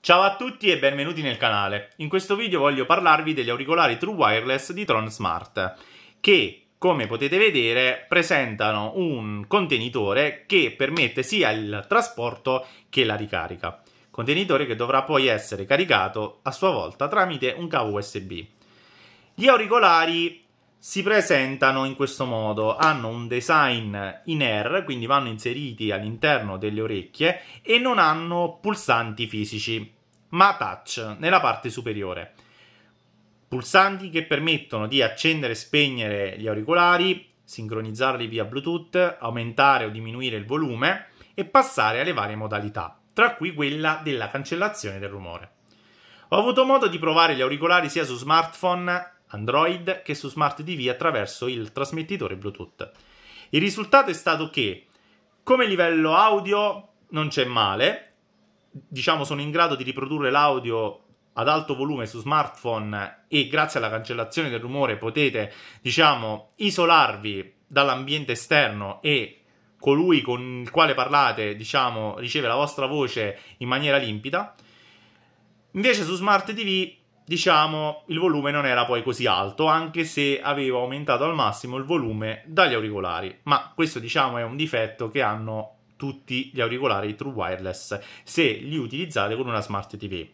Ciao a tutti e benvenuti nel canale. In questo video voglio parlarvi degli auricolari True Wireless di Tron Smart, che come potete vedere presentano un contenitore che permette sia il trasporto che la ricarica. Contenitore che dovrà poi essere caricato a sua volta tramite un cavo USB. Gli auricolari si presentano in questo modo, hanno un design in air, quindi vanno inseriti all'interno delle orecchie e non hanno pulsanti fisici, ma touch nella parte superiore. Pulsanti che permettono di accendere e spegnere gli auricolari, sincronizzarli via Bluetooth, aumentare o diminuire il volume e passare alle varie modalità, tra cui quella della cancellazione del rumore. Ho avuto modo di provare gli auricolari sia su smartphone Android che su Smart TV attraverso il trasmettitore Bluetooth. Il risultato è stato che come livello audio non c'è male, diciamo sono in grado di riprodurre l'audio ad alto volume su smartphone e grazie alla cancellazione del rumore potete, diciamo, isolarvi dall'ambiente esterno e colui con il quale parlate, diciamo, riceve la vostra voce in maniera limpida. Invece su Smart TV diciamo il volume non era poi così alto, anche se avevo aumentato al massimo il volume dagli auricolari. Ma questo, diciamo, è un difetto che hanno tutti gli auricolari true wireless se li utilizzate con una smart TV.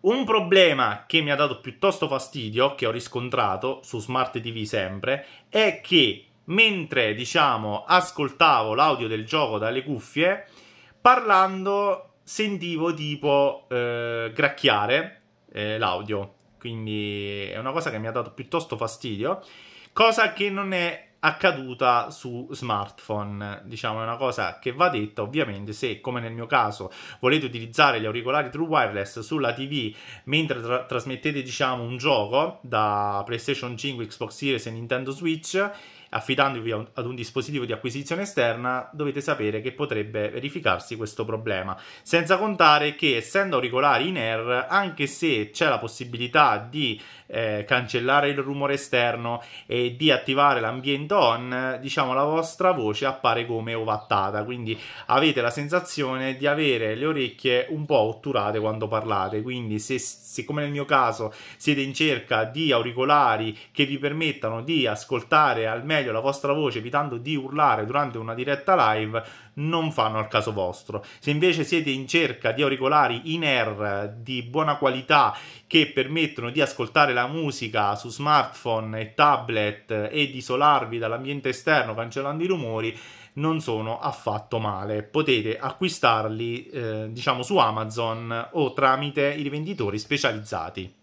Un problema che mi ha dato piuttosto fastidio, che ho riscontrato su smart TV sempre, è che mentre diciamo ascoltavo l'audio del gioco dalle cuffie, parlando sentivo tipo eh, gracchiare eh, l'audio, quindi è una cosa che mi ha dato piuttosto fastidio, cosa che non è accaduta su smartphone. Diciamo, è una cosa che va detta, ovviamente, se come nel mio caso volete utilizzare gli auricolari True Wireless sulla TV mentre tra- trasmettete, diciamo, un gioco da PlayStation 5, Xbox Series e Nintendo Switch affidandovi ad un dispositivo di acquisizione esterna, dovete sapere che potrebbe verificarsi questo problema. Senza contare che, essendo auricolari in air, anche se c'è la possibilità di eh, cancellare il rumore esterno e di attivare l'ambiente on, diciamo, la vostra voce appare come ovattata, quindi avete la sensazione di avere le orecchie un po' otturate quando parlate, quindi se, se come nel mio caso siete in cerca di auricolari che vi permettano di ascoltare al meglio la vostra voce evitando di urlare durante una diretta live, non fanno al caso vostro. Se invece siete in cerca di auricolari in air di buona qualità che permettono di ascoltare la musica su smartphone e tablet e di isolarvi da dall'ambiente esterno cancellando i rumori non sono affatto male. Potete acquistarli eh, diciamo su Amazon o tramite i rivenditori specializzati.